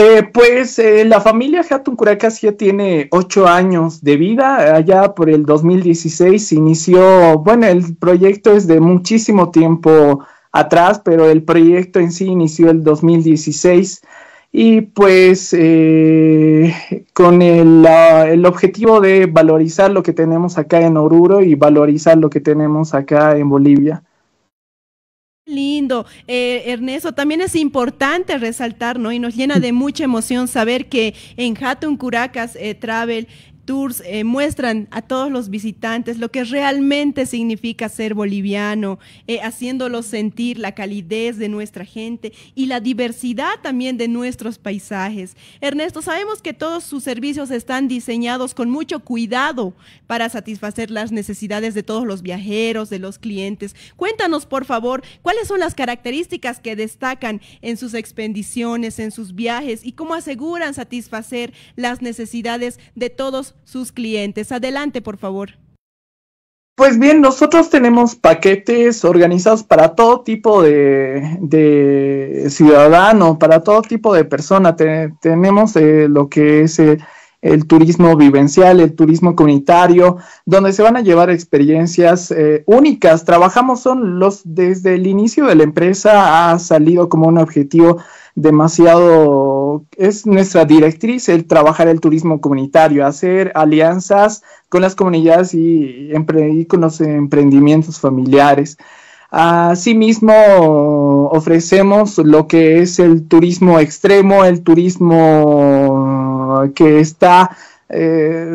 Eh, pues eh, la familia Hatun Curacas ya tiene ocho años de vida. Allá por el 2016 inició, bueno, el proyecto es de muchísimo tiempo atrás, pero el proyecto en sí inició el 2016 y pues eh, con el, objetivo de valorizar lo que tenemos acá en Oruro y valorizar lo que tenemos acá en Bolivia. Lindo. Eh, Ernesto, también es importante resaltar, ¿no? Y nos llena de mucha emoción saber que en Hatun Curacas eh, Travel tours eh, muestran a todos los visitantes lo que realmente significa ser boliviano, eh, haciéndolos sentir la calidez de nuestra gente y la diversidad también de nuestros paisajes. Ernesto, sabemos que todos sus servicios están diseñados con mucho cuidado para satisfacer las necesidades de todos los viajeros, de los clientes. Cuéntanos, por favor, cuáles son las características que destacan en sus expediciones, en sus viajes y cómo aseguran satisfacer las necesidades de todos sus clientes. Adelante, por favor. Pues bien, nosotros tenemos paquetes organizados para todo tipo de, ciudadano, para todo tipo de persona. tenemos eh, lo que es eh, el turismo vivencial, el turismo comunitario, donde se van a llevar experiencias eh, únicas. Trabajamos son los desde el inicio de la empresa ha salido como un objetivo demasiado, es nuestra directriz el trabajar el turismo comunitario, hacer alianzas con las comunidades y, con los emprendimientos familiares. Asimismo, ofrecemos lo que es el turismo extremo, el turismo que está eh,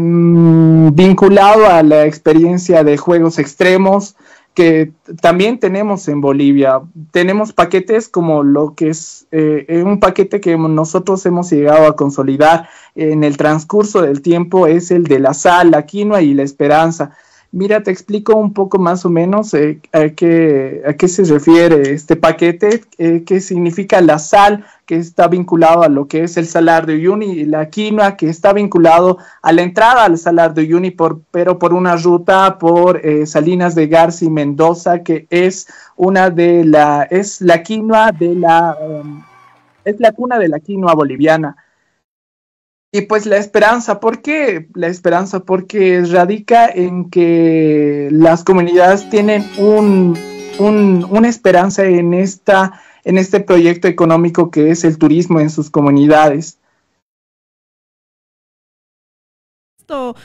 mm, vinculado a la experiencia de juegos extremos, que también tenemos en Bolivia. Tenemos paquetes como lo que es eh, eh, un paquete que nosotros hemos llegado a consolidar en el transcurso del tiempo, es el de la sal, la quinoa y la esperanza. Mira, te explico un poco más o menos eh, a, qué, a, qué, se refiere este paquete, eh, qué significa la sal, que está vinculado a lo que es el salar de Uyuni, y la quinoa, que está vinculado a la entrada al salar de Uyuni, por, pero por una ruta por eh, Salinas de y Mendoza, que es una de la, es la quinoa de la, em, es la cuna de la quinoa boliviana. Y pues la esperanza, ¿por qué? La esperanza porque radica en que las comunidades tienen un, una esperanza en, esta, en este proyecto económico que es el turismo en sus comunidades.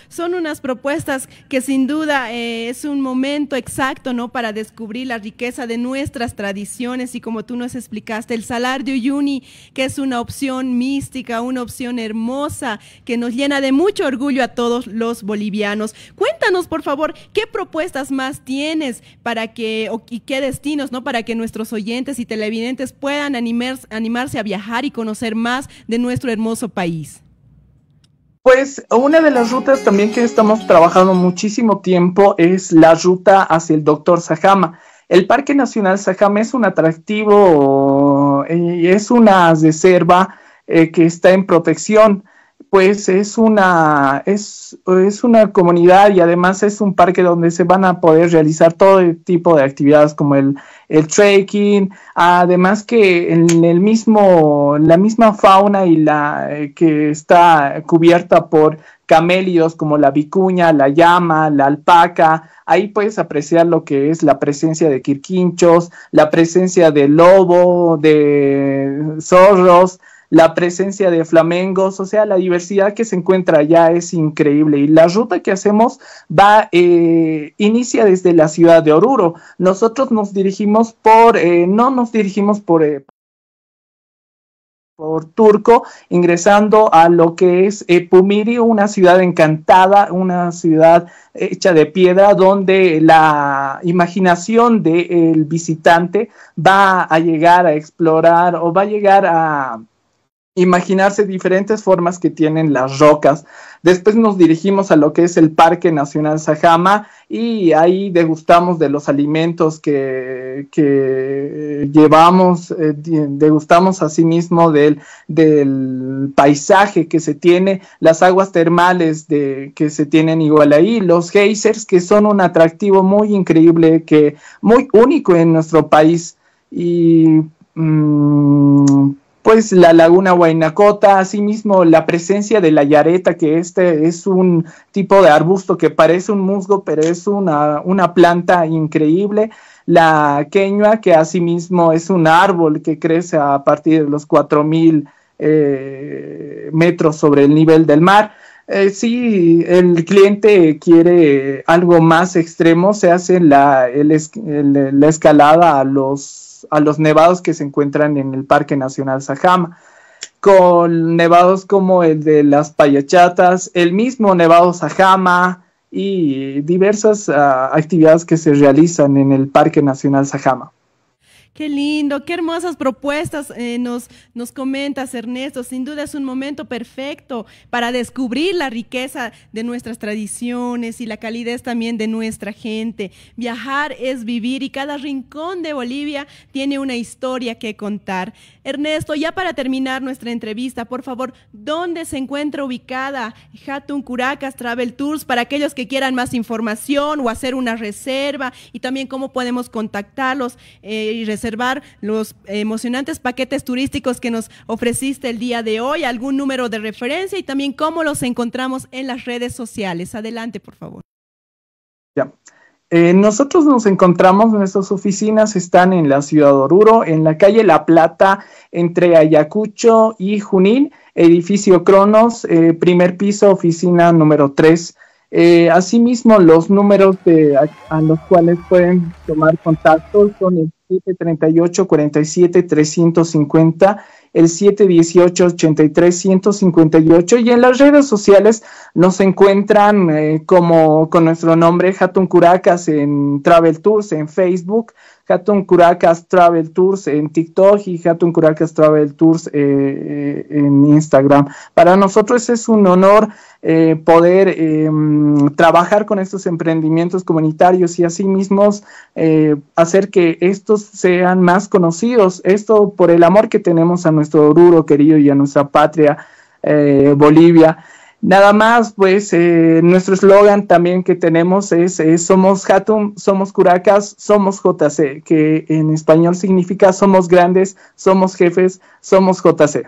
Son unas propuestas que sin duda eh, es un momento exacto, ¿no? Para descubrir la riqueza de nuestras tradiciones y como tú nos explicaste, el salar de Uyuni, que es una opción mística, una opción hermosa, que nos llena de mucho orgullo a todos los bolivianos. Cuéntanos, por favor, qué propuestas más tienes para que, y qué destinos, ¿no? Para que nuestros oyentes y televidentes puedan animarse a viajar y conocer más de nuestro hermoso país. Pues una de las rutas también que estamos trabajando muchísimo tiempo es la ruta hacia el Doctor Sajama. El Parque Nacional Sajama es un atractivo, y eh, es una reserva eh, que está en protección, pues es una, es, es una comunidad y además es un parque donde se van a poder realizar todo tipo de actividades como el, el trekking, además que en el mismo, la misma fauna y la eh, que está cubierta por camellos como la vicuña, la llama, la alpaca. Ahí puedes apreciar lo que es la presencia de quirquinchos, la presencia de lobo, de zorros, la presencia de flamengos, o sea, la diversidad que se encuentra allá es increíble. Y la ruta que hacemos va, eh, inicia desde la ciudad de Oruro. Nosotros nos dirigimos por, eh, no nos dirigimos por... Eh, por Turco, ingresando a lo que es Pumiri, una ciudad encantada, una ciudad hecha de piedra, donde la imaginación del visitante va a llegar a explorar o va a llegar a, imaginarse diferentes formas que tienen las rocas. Después nos dirigimos a lo que es el Parque Nacional Sajama y ahí degustamos de los alimentos que, llevamos, eh, degustamos asimismo del, del paisaje que se tiene, las aguas termales de, que se tienen igual ahí, los geysers que son un atractivo muy increíble, que muy único en nuestro país y... Mm, pues la laguna Huaynacota, asimismo la presencia de la yareta, que este es un tipo de arbusto que parece un musgo, pero es una, una planta increíble, la queñua, que asimismo es un árbol que crece a partir de los 4.000 eh, metros sobre el nivel del mar. Eh, si el cliente quiere algo más extremo, se hace la, la escalada a los a los nevados que se encuentran en el Parque Nacional Sajama, con nevados como el de las Payachatas, el mismo nevado Sajama y diversas ah, actividades que se realizan en el Parque Nacional Sajama. Qué lindo, qué hermosas propuestas eh, nos, nos comentas, Ernesto. Sin duda es un momento perfecto para descubrir la riqueza de nuestras tradiciones y la calidez también de nuestra gente. Viajar es vivir y cada rincón de Bolivia tiene una historia que contar. Ernesto, ya para terminar nuestra entrevista, por favor, ¿dónde se encuentra ubicada Hatun Curacas Travel Tours para aquellos que quieran más información o hacer una reserva y también cómo podemos contactarlos eh, y y observar los emocionantes paquetes turísticos que nos ofreciste el día de hoy, algún número de referencia y también cómo los encontramos en las redes sociales. Adelante, por favor. Ya. Eh, nosotros nos encontramos, nuestras oficinas están en la ciudad de Oruro, en la calle La Plata, entre Ayacucho y Junín, edificio Cronos, eh, primer piso, oficina número 3. Eh, asimismo, los números de, a, los cuales pueden tomar contacto son el 738 47 350, el 718 83 158 y en las redes sociales nos encuentran eh, como con nuestro nombre Hatun Curacas en Travel Tours en Facebook, Hatun Curacas Travel Tours en TikTok y Hatun Curacas Travel Tours eh, eh, en Instagram. Para nosotros es un honor eh, poder em, trabajar con estos emprendimientos comunitarios y asimismo hacer que estos sean más conocidos. Esto por el amor que tenemos a nuestro Oruro querido y a nuestra patria Bolivia. Nada más, pues eh, nuestro eslogan también que tenemos es, eh, Somos Hatum, somos Curacas, somos JC, que en español significa Somos grandes, somos jefes, somos JC.